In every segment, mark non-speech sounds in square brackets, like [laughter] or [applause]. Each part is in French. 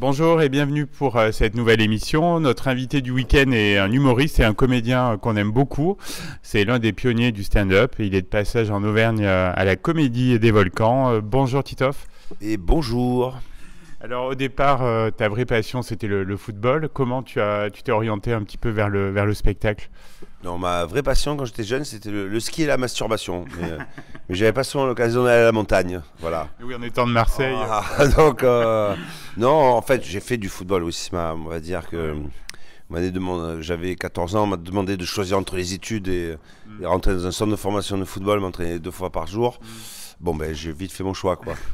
Bonjour et bienvenue pour euh, cette nouvelle émission. Notre invité du week-end est un humoriste et un comédien qu'on aime beaucoup. C'est l'un des pionniers du stand-up. Il est de passage en Auvergne euh, à la Comédie des Volcans. Euh, bonjour Titoff. Et bonjour. Alors au départ, euh, ta vraie passion c'était le, football. Comment tu as, tu t'es orienté un petit peu vers le, vers le spectacle Non, ma vraie passion quand j'étais jeune c'était le, ski et la masturbation. Mais, euh, mais j'avais pas souvent l'occasion d'aller à la montagne. Voilà. Oui, en étant de Marseille. Ah, [laughs] donc euh, non, en fait j'ai fait du football aussi. on va dire que j'avais 14 ans, on m'a demandé de choisir entre les études et, mm. et, rentrer dans un centre de formation de football, m'entraîner deux fois par jour. Mm. Bon ben j'ai vite fait mon choix quoi. [laughs]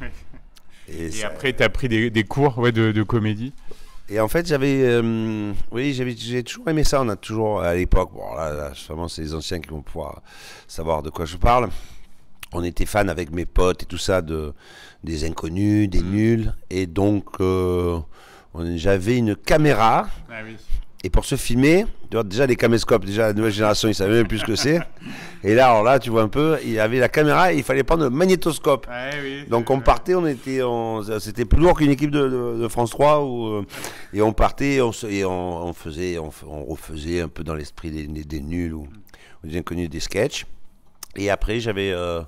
Et, après, tu as pris des, cours ouais, de, comédie Et en fait, j'avais. Euh, oui, j'ai toujours aimé ça. On a toujours, à l'époque, bon, là, c'est les anciens qui vont pouvoir savoir de quoi je parle. On était fan avec mes potes et tout ça de, des inconnus, des mm. nuls. Et donc, euh, j'avais une caméra. Ah oui et pour se filmer, déjà les caméscopes, déjà la nouvelle génération, ils savaient même plus ce que c'est. Et là, alors là, tu vois un peu, il y avait la caméra et il fallait prendre le magnétoscope. Ah, Donc on partait, on était, c'était plus lourd qu'une équipe de, France 3 euh, et on partait, et on, faisait, on, refaisait un peu dans l'esprit des, nuls ou, des inconnus des sketchs. Et après, j'avais euh,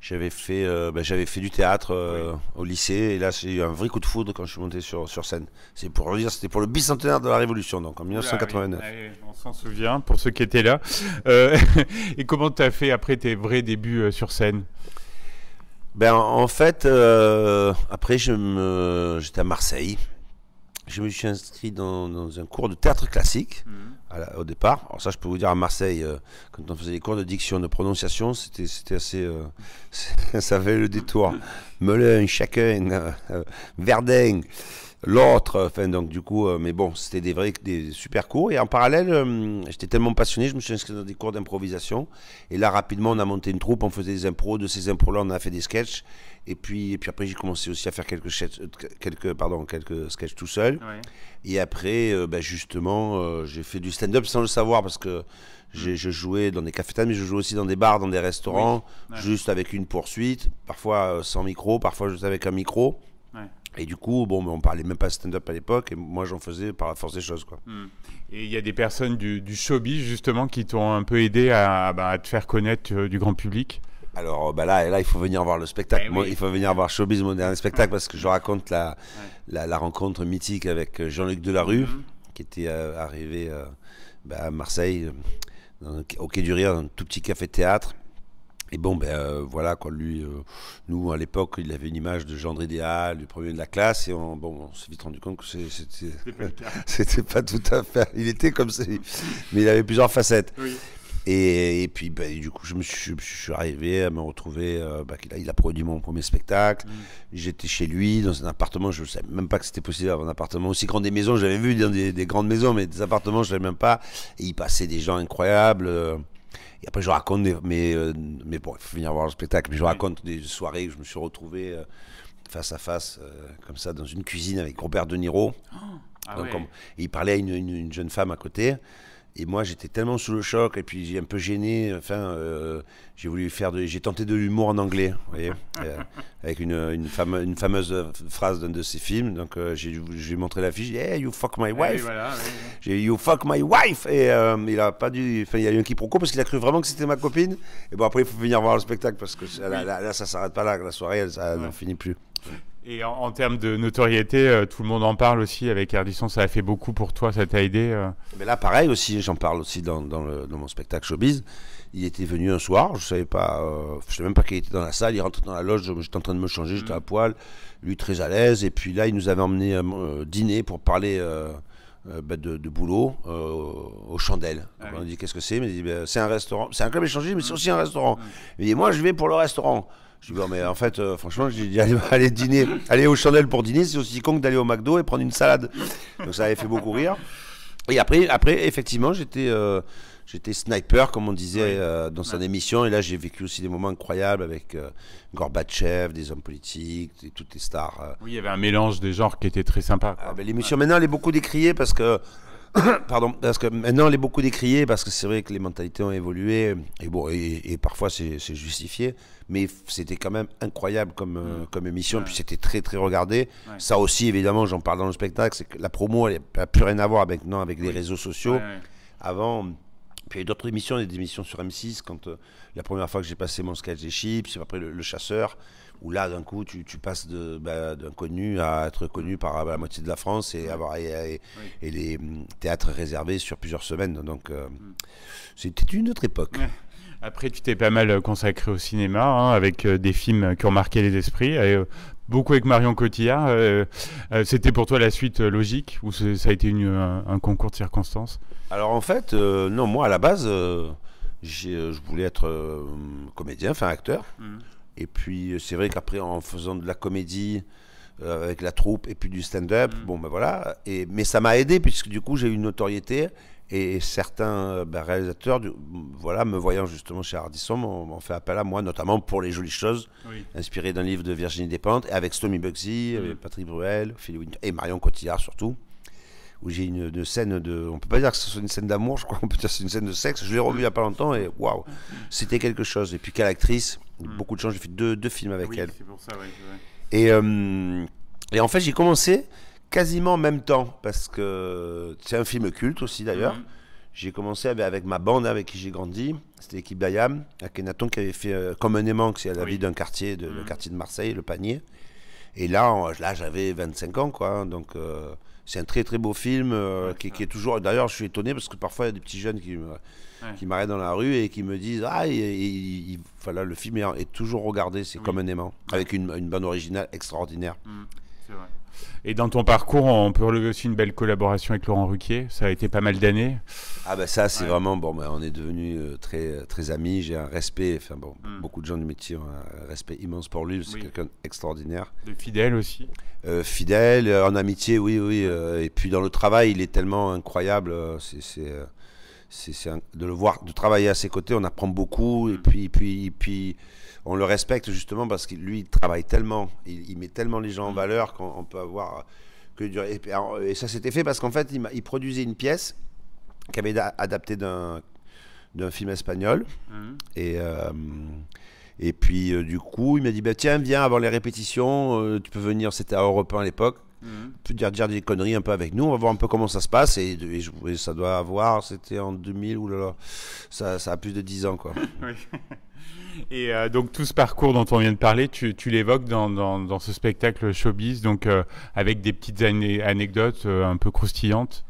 j'avais fait, euh, bah, j'avais fait du théâtre euh, au lycée et là j'ai eu un vrai coup de foudre quand je suis monté sur, sur scène. C'est pour dire, c'était pour le bicentenaire de la Révolution, donc en 1989. Ah ah on s'en souvient pour ceux qui étaient là. Euh, [laughs] et comment tu as fait après tes vrais débuts sur scène ben, En fait, après je j'étais à Marseille. Je me suis inscrit dans, un cours de théâtre classique. Mmh au départ. Alors ça, je peux vous dire, à Marseille, euh, quand on faisait les cours de diction, de prononciation, c'était assez... Euh, [laughs] ça avait le détour. Melun, Chacun, euh, Verdun l'autre. Enfin, donc, du coup, euh, mais bon, c'était des vrais, des super cours. Et en parallèle, euh, j'étais tellement passionné, je me suis inscrit dans des cours d'improvisation. Et là, rapidement, on a monté une troupe, on faisait des impros. De ces impros-là, on a fait des sketchs. Et puis, et puis après, j'ai commencé aussi à faire quelques, euh, quelques, pardon, quelques sketchs tout seul. Et après, ben, justement, j'ai fait du stand-up sans le savoir parce que hmm. je jouais dans des cafétérias, mais je jouais aussi dans des bars, dans des restaurants, juste avec une poursuite, parfois sans micro, parfois juste avec un micro. Et du coup, bon, on parlait même pas stand-up à l'époque, et moi j'en faisais par la force des choses. Quoi. Hmm. Et il y a des personnes du, showbiz justement qui t'ont un peu aidé à, bah, te faire connaître euh, du grand public alors euh, bah là, là, il faut venir voir le spectacle. Ben il faut venir voir Showbiz, mon dernier spectacle, parce que je raconte la, la, rencontre mythique avec euh, Jean-Luc Delarue, mhm. qui était arrivé bah, à Marseille, au Quai du Rire, dans un tout petit café-théâtre. Et bon, ben euh, voilà, quand lui, euh, nous à l'époque, il avait une image de gendre idéal, du premier de la classe, et on, bon, on s'est vite rendu compte que c'était pas, [laughs] pas tout à fait. Il était comme ça, mais il avait plusieurs facettes. Et, puis, ben, du coup, je me suis, suis arrivé à me retrouver. Euh, ben, il, a, produit mon premier spectacle. Mm. J'étais chez lui, dans un appartement. Je ne savais même pas que c'était possible d'avoir un appartement aussi grand des maisons. J'avais vu dans des, des, grandes maisons, mais des appartements, je ne savais même pas. Et il passait des gens incroyables. Et après, je raconte des, mais, euh, mais voir le spectacle. Mais je mm. raconte des soirées où je me suis retrouvé euh, face à face, euh, comme ça, dans une cuisine avec Robert De Niro. Oh. Ah il parlait à une, jeune femme à côté. Et moi, j'étais tellement sous le choc, et puis j'ai un peu gêné. Enfin, euh, j'ai voulu faire j'ai tenté de l'humour en anglais, vous voyez, euh, avec une, une, fame, une, fameuse phrase d'un de ses films. Donc, euh, j'ai, j'ai montré l'affiche. Hey, you fuck my eh wife. J'ai voilà, J'ai you fuck my wife. Et il a pas dû. Enfin, il y a eu un quiproquo parce qu'il a cru vraiment que c'était ma copine. Et bon, après, il faut venir voir le spectacle parce que là, là, ne ça s'arrête pas là. La soirée, elle, ça n'en finit plus. Et en, termes de notoriété, euh, tout le monde en parle aussi avec Ardisson, ça a fait beaucoup pour toi, ça t'a aidé euh. Mais là, pareil aussi, j'en parle aussi dans, mon spectacle Showbiz. Il était venu un soir, je savais pas, euh, je savais même pas qu'il était dans la salle, il rentre dans la loge, j'étais en train de me changer, j'étais mmh. à poil, lui très à l'aise, et puis là, il nous avait emmené dîner pour parler bah, de, boulot aux chandelles. Ah on oui. On dit qu'est-ce que c'est, mais dit bah, c'est un restaurant, c'est un club échangé, mais c'est mmh. aussi un restaurant. Mmh. Il dit moi je vais pour le restaurant. Je lui dis, mais en fait, euh, franchement, j'ai dit, dîner, aller au Chanel pour dîner, c'est aussi con que d'aller au McDo et prendre une salade. Donc ça avait fait beaucoup rire. Et après, après effectivement, j'étais euh, j'étais sniper, comme on disait euh, dans son émission. Et là, j'ai vécu aussi des moments incroyables avec Gorbatchev, des hommes politiques, toutes les stars. Oui, il y avait un mélange des genres qui était très sympa. Ah, ben, l'émission, maintenant, elle est beaucoup décriée parce que [coughs] Pardon, parce que maintenant elle est beaucoup décriée, parce que c'est vrai que les mentalités ont évolué, et bon, et, parfois c'est justifié, mais c'était quand même incroyable comme, euh, mm. comme émission, et puis c'était très très regardé. Ça aussi, évidemment, j'en parle dans le spectacle, c'est que la promo, elle n'a plus rien à voir maintenant avec les réseaux sociaux. Avant, puis il y a d'autres émissions, il y a des émissions sur M6, quand euh, la première fois que j'ai passé mon sketch des chips, après le chasseur où là, d'un coup, tu, passes de, bah, connu d'inconnu à être connu par bah, la moitié de la France et avoir et, les hum, théâtres réservés sur plusieurs semaines. Donc, euh, hum. c'était une autre époque. Après, tu t'es pas mal consacré au cinéma, hein, avec euh, des films qui ont marqué les esprits, euh, beaucoup avec Marion Cotillard. c'était pour toi la suite logique, ou ça a été un, concours de circonstances Alors en fait, non, moi à la base, je voulais être comédien, enfin acteur. Hum. Et puis euh, c'est vrai qu'après en faisant de la comédie euh, avec la troupe et puis du stand-up, mm. bon ben voilà. Et, mais ça m'a aidé puisque du coup j'ai eu une notoriété et, certains euh, ben, réalisateurs, voilà, me voyant justement chez Hardisson, m'ont fait appel à moi, notamment pour les jolies choses, inspirées inspiré d'un livre de Virginie Despentes, et avec Stomy Bugsy, mm. Patrick Bruel, et Marion Cotillard surtout où j'ai une, scène de. On peut pas dire que ce soit une scène d'amour, je crois, on peut dire que c'est une scène de sexe. Je l'ai revue il n'y a pas longtemps et waouh, c'était quelque chose. Et puis quelle actrice Hmm. Beaucoup de choses, j'ai fait deux, films avec oui, elle. Pour ça, euh, et, en fait, j'ai commencé quasiment en même temps, parce que c'est un film culte aussi d'ailleurs. Hmm. J'ai commencé avec, ma bande hein, avec qui j'ai grandi, c'était l'équipe d'Ayam, Nathan qui avait fait euh, Comme un aimant, c'est la vie d'un quartier, de, le hmm. quartier de Marseille, le panier. Et là, là j'avais 25 ans, quoi. Hein, donc, euh, c'est un très très beau film euh, qui, est toujours. D'ailleurs, je suis étonné parce que parfois il y a des petits jeunes qui, qui m'arrêtent dans la rue et qui me disent Ah, il, le film est, toujours regardé, c'est comme un aimant, avec une, une bande originale extraordinaire. Mm. Et dans ton parcours, on peut relever aussi une belle collaboration avec Laurent Ruquier. Ça a été pas mal d'années. Ah bah ça, c'est vraiment bon. Bah, on est devenus euh, très très amis. J'ai un respect. Enfin bon, hmm. beaucoup de gens du métier ont un respect immense pour lui. C'est quelqu'un d'extraordinaire. De fidèle aussi. Euh, fidèle euh, en amitié, oui, oui. et puis dans le travail, il est tellement incroyable. C'est c'est de le voir, de travailler à ses côtés, on apprend beaucoup. Et hmm. puis, puis, puis on le respecte justement parce que lui, travaille tellement, il, met tellement les gens en mm. valeur qu'on peut avoir que et, ça s'était fait parce qu'en fait, il, produisait une pièce qui avait adapté d'un d'un film espagnol mm. et euh, et puis euh, du coup, il m'a dit bah, tiens, viens avant les répétitions, euh, tu peux venir. C'était à Europe 1 à l'époque. Mmh. Peut dire, dire des conneries un peu avec nous. On va voir un peu comment ça se passe. Et, ça doit avoir, c'était en 2000, ça, ça a plus de 10 ans. Quoi. [laughs] Et euh, donc tout ce parcours dont on vient de parler, tu, tu l'évoques dans, dans, ce spectacle Showbiz, donc euh, avec des petites anecdotes euh, un peu croustillantes.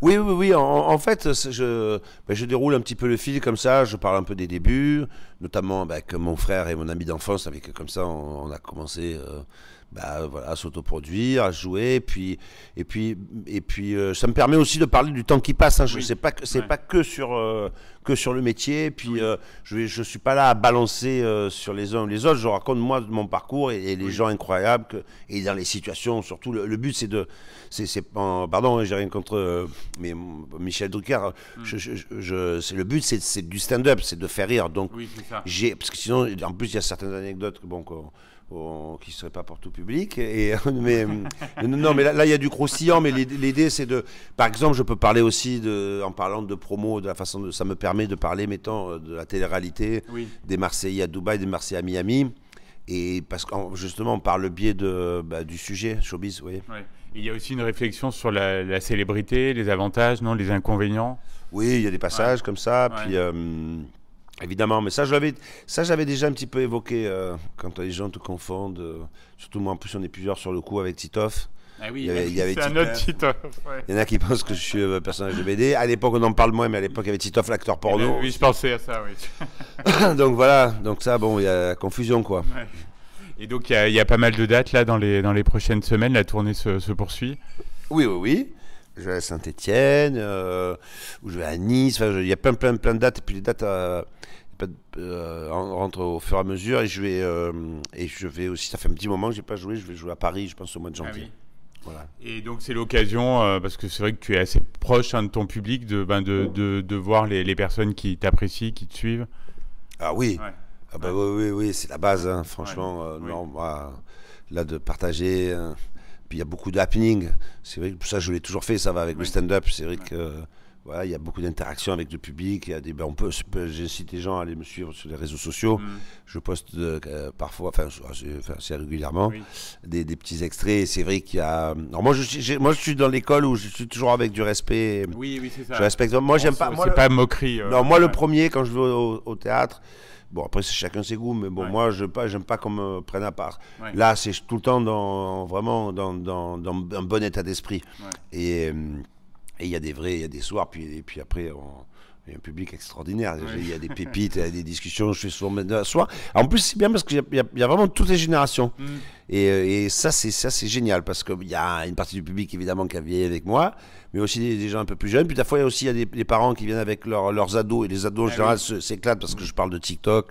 Oui, oui, oui. En, fait, je, ben, je, déroule un petit peu le fil comme ça. Je parle un peu des débuts, notamment avec ben, mon frère et mon ami d'enfance, avec comme ça on a commencé. Bah, voilà, à s'autoproduire, à jouer, et puis, et puis, et puis euh, ça me permet aussi de parler du temps qui passe. Hein. Je sais pas, c'est pas que sur euh, que sur le métier. Puis euh, je ne suis pas là à balancer sur les uns ou les autres. Je raconte moi mon parcours et, les gens incroyables que, et dans les situations. Surtout le, but c'est de, c'est pardon, hein, j'ai rien contre mais Michel Drucker. Hein. Hmm. Je, le but c'est du stand-up, c'est de faire rire. Donc j'ai parce que sinon en plus il y a certaines anecdotes bon qui ne serait pas pour tout public. Et, [laughs] mais, non, mais là, il y a du croustillant, mais l'idée, c'est de... Par exemple, je peux parler aussi, de, en parlant de promo, de la façon de... Ça me permet de parler, mettons, euh, de la télé-réalité, des Marseillais à Dubaï, des Marseillais à Miami. Et parce que justement, par le biais de, bah, du sujet, showbiz, vous voyez. Il y a aussi une réflexion sur la, célébrité, les avantages, non, les inconvénients. Oui, il y a des passages comme ça. Puis, euh, Évidemment, mais ça, j'avais, ça, j'avais déjà un petit peu évoqué euh, quand les gens te confondent. Euh, surtout moi, en plus, on est plusieurs sur le coup avec Titoff. Ah oui, il y avait, [laughs] un autre Titoff. Il y en a qui pensent que je suis un euh, personnage de BD. À l'époque, on en parle moins, mais à l'époque, il y avait Titoff, l'acteur eh ben porno. oui, je pensais à ça, oui. [laughs] donc voilà, donc ça, bon, il y a confusion, quoi. Et donc, il y, a pas mal de dates là dans les, dans les prochaines semaines. La tournée se, se poursuit. Oui, oui, oui je vais à saint etienne euh, ou je vais à Nice. Il y a plein, plein, plein de dates. Et puis les dates euh, euh, rentrent au fur et à mesure. Et je vais, et je vais aussi. Ça fait un petit moment que j'ai pas joué. Je vais jouer à Paris, je pense au mois de ah janvier. Et donc c'est l'occasion, parce que c'est vrai que tu es assez proche hein, de ton public, de, ben, de, de, de voir les, personnes qui t'apprécient, qui te suivent. Ah oui, ah bah, oui, oui, oui c'est la base, hein, franchement. non, là, de partager, hein, puis il y a beaucoup d'happening. C'est vrai que ça, je l'ai toujours fait, ça va avec le stand-up. C'est vrai que voilà, il y a beaucoup d'interactions avec le public. Il y a des, ben on peut, j'incite les gens à aller me suivre sur les réseaux sociaux. Mm. Je poste euh, parfois, enfin, assez régulièrement, des, petits extraits. C'est vrai qu'il y a. moi, je, moi, je suis dans l'école où je suis toujours avec du respect. Oui, oui, c'est ça. Je respecte. Moi, j'aime pas. c'est pas moquerie. Euh, non, moi, le premier, quand je vais au, théâtre, Bon, après, c'est chacun ses goûts, mais bon, moi, je n'aime pas, pas qu'on me prenne à part. Là, c'est tout le temps dans, vraiment dans, dans, un bon état d'esprit. Et. Euh, et il y a des vrais, il y a des soirs, puis, et puis après, on, il y a un public extraordinaire. Il y a des pépites, il y a des discussions. Je fais souvent de soir. En plus, c'est bien parce qu'il y, y, a vraiment toutes les générations. Mm. Et, euh, et, ça, c'est ça, c'est génial parce qu'il y a une partie du public évidemment qui a vieilli avec moi, mais aussi des, gens un peu plus jeunes. Puis parfois, il y a aussi des, parents qui viennent avec leurs ados et les ados en ah général s'éclatent parce que je parle de TikTok,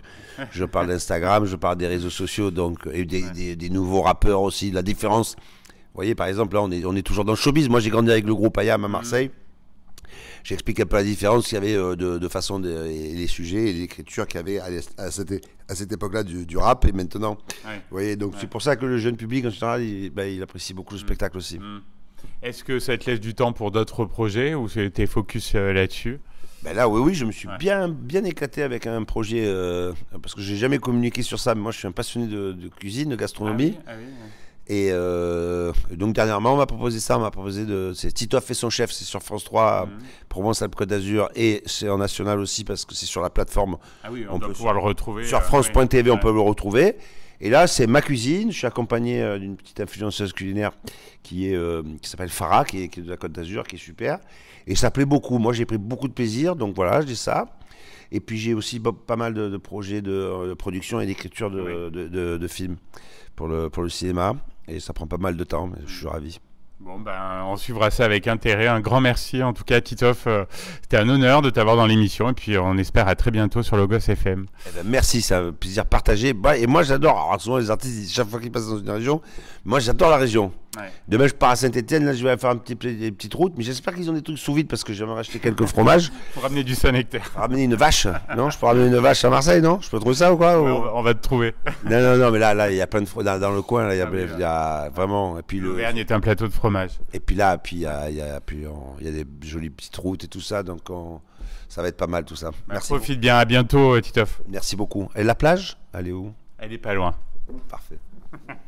je parle d'Instagram, je parle des réseaux sociaux, donc et des, des nouveaux rappeurs aussi. La différence voyez, par exemple, là, on est, toujours dans le showbiz. Moi, j'ai grandi avec le groupe Ayam à mm. Marseille. J'explique un peu la différence qu'il y avait euh, de, façon les sujets et l'écriture qu'il y avait à, cette, époque-là du, rap et maintenant. Vous voyez, donc c'est pour ça que le jeune public en général, il, ben, apprécie beaucoup le mm. spectacle aussi. Mm. Est-ce que ça te laisse du temps pour d'autres projets ou t'es focus euh, là-dessus ben là, oui, oui, je me suis bien, éclaté avec un projet, euh, parce que je n'ai jamais communiqué sur ça, mais moi je suis un passionné de, cuisine, de gastronomie. Ah ah euh, et donc dernièrement, on m'a proposé ça, on m'a proposé de... C'est Tito a fait son chef, c'est sur France 3, mhm. Provence-Alpes-Côte d'Azur, et c'est en national aussi parce que c'est sur la plateforme. Ah oui, on, peut pouvoir le retrouver. Sur euh, France.tv, on peut le retrouver. Et là, c'est ma cuisine. Je suis accompagné euh, d'une petite influenceuse culinaire qui est qui s'appelle Farah, qui est, de la Côte d'Azur, qui est super. Et ça plaît beaucoup. Moi, j'ai pris beaucoup de plaisir. Donc voilà, j'ai ça. Et puis j'ai aussi pas mal de, projets de, production et d'écriture de, de, films pour le, pour le cinéma et ça prend pas mal de temps, mais je suis ravi. Bon ben, on suivra ça avec intérêt. Un grand merci en tout cas, Titoff. Euh, c'était un honneur de t'avoir dans l'émission et puis on espère à très bientôt sur Logos FM. Eh ben, merci, ça un plaisir partagé. Bah, et moi j'adore. souvent les artistes, chaque fois qu'ils passent dans une région, moi j'adore la région. Ouais. Demain, je pars à Saint-Etienne, là, je vais faire une petite, des petites route, mais j'espère qu'ils ont des trucs sous vide parce que j'aimerais acheter quelques [laughs] fromages. Pour ramener du Saint-Nectaire. Ramener une vache. non, je peux ramener une vache à Marseille, non Je peux trouver ça ou quoi On, va, te trouver. non, non, non, mais là, là, il y a plein de fromages. Dans, le coin, ah, il y a, vraiment. Et puis le. L'Auvergne est un plateau de fromage. Et puis là, puis il y a, il y a, y a des jolies petites routes et tout ça, donc ça va être pas mal tout ça. Bah, Merci. Profite bien, à bientôt euh, Titoff. Merci beaucoup. Et la plage, elle est où Elle est pas loin. Parfait. [laughs]